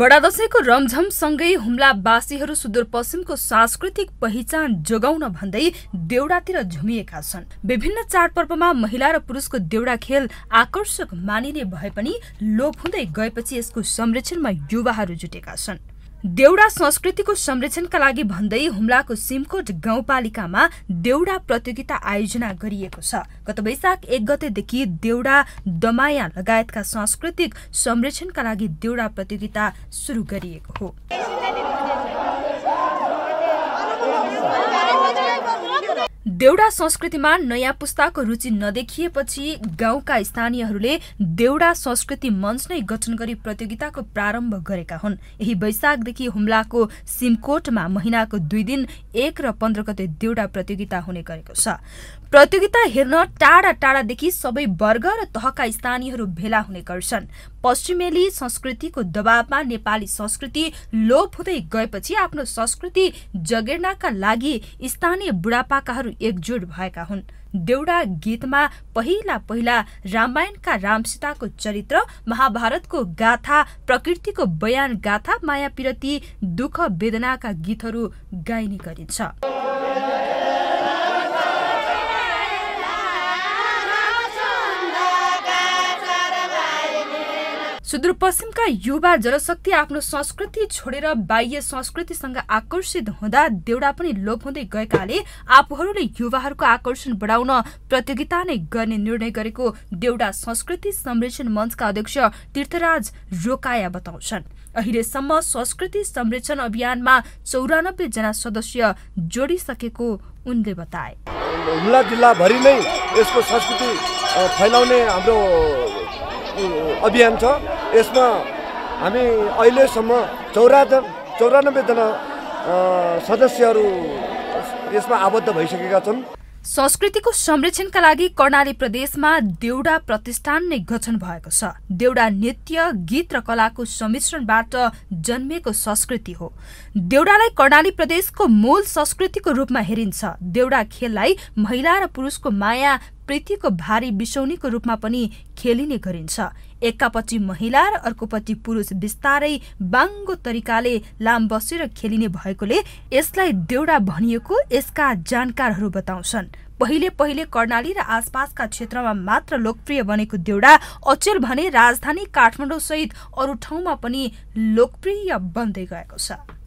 बडा दशैंको रमझमसँगै हुम्लावासीहरू सुदूरपश्चिमको सांस्कृतिक पहिचान जोगाउन भन्दै देउडातिर झुमिएका छन् विभिन्न चाडपर्वमा महिला र पुरुषको देउडा खेल आकर्षक मानिने भए पनि लोप हुँदै गएपछि यसको संरक्षणमा युवाहरू जुटेका छन् देउडा संस्कृतिको संरक्षणका लागि भन्दै हुम्लाको सिमकोट गाउँपालिकामा देउडा प्रतियोगिता आयोजना गरिएको छ गत वैशाख एक गतेदेखि देउडा दमाया लगायतका सांस्कृतिक संरक्षणका लागि देउडा प्रतियोगिता सुरु गरिएको हो देउडा संस्कृतिमा नयाँ पुस्ताको रुचि नदेखिएपछि गाउँका स्थानीयहरूले देउडा संस्कृति मञ्च नै गठन गरी प्रतियोगिताको प्रारम्भ गरेका हुन् यही वैशाखदेखि हुम्लाको सिमकोटमा महिनाको दुई दिन एक र पन्ध्र गते देउडा प्रतियोगिता हुने गरेको छ प्रतियोगिता हेर्न टाढा टाढादेखि सबै वर्ग र तहका स्थानीयहरू भेला हुने गर्छन् पश्चिमेली संस्कृतिको दबावमा नेपाली संस्कृति लोप हुँदै गएपछि आफ्नो संस्कृति जगेर्नाका लागि स्थानीय बुढापाकाहरू एकजुट भएका हुन् देउडा गीतमा पहिला पहिला रामायणका रामसीताको चरित्र महाभारतको गाथा प्रकृतिको बयान गाथा माया दुःख वेदनाका गीतहरू गाइने गरिन्छ सुदूरपश्चिमका युवा जनशक्ति आफ्नो संस्कृति छोडेर बाह्य संस्कृतिसँग आकर्षित हुँदा देउडा पनि लोप हुँदै गएकाले आफूहरूले युवाहरूको आकर्षण बढाउन प्रतियोगिता नै गर्ने निर्णय गरेको देउडा संस्कृति संरक्षण मञ्चका अध्यक्ष तीर्थराज रोकाया बताउँछन् अहिलेसम्म संस्कृति संरक्षण अभियानमा चौरानब्बे जना सदस्य जोडिसकेको उनले बताए जिल्लाभरि नै यसको संस्कृति फैलाउने हाम्रो अभियान छ यसमा हामी अहिलेसम्म चौरा चौरानब्बेजना सदस्यहरू यसमा आबद्ध भइसकेका छन् संस्कृतिको संरक्षणका लागि कर्णाली प्रदेशमा देउडा प्रतिष्ठान नै गठन भएको छ देउडा नृत्य गीत र कलाको सम्मिश्रणबाट जन्मिएको संस्कृति हो देउडालाई कर्णाली प्रदेशको मूल संस्कृतिको रूपमा हेरिन्छ देउडा खेललाई महिला र पुरुषको माया पृथ्वीको भारी बिसौनीको रूपमा पनि खेलिने गरिन्छ एक्कापट्टि महिला र अर्कोपट्टि पुरुष बिस्तारै बाङ्गो तरिकाले लाम बसेर खेलिने भएकोले यसलाई देउडा भनिएको यसका जानकारहरू बताउँछन् पहिले पहिले कर्णाली र आसपासका क्षेत्रमा मात्र लोकप्रिय बनेको देउडा अचेल भने राजधानी काठमाडौँ सहित अरू ठाउँमा पनि लोकप्रिय बन्दै गएको छ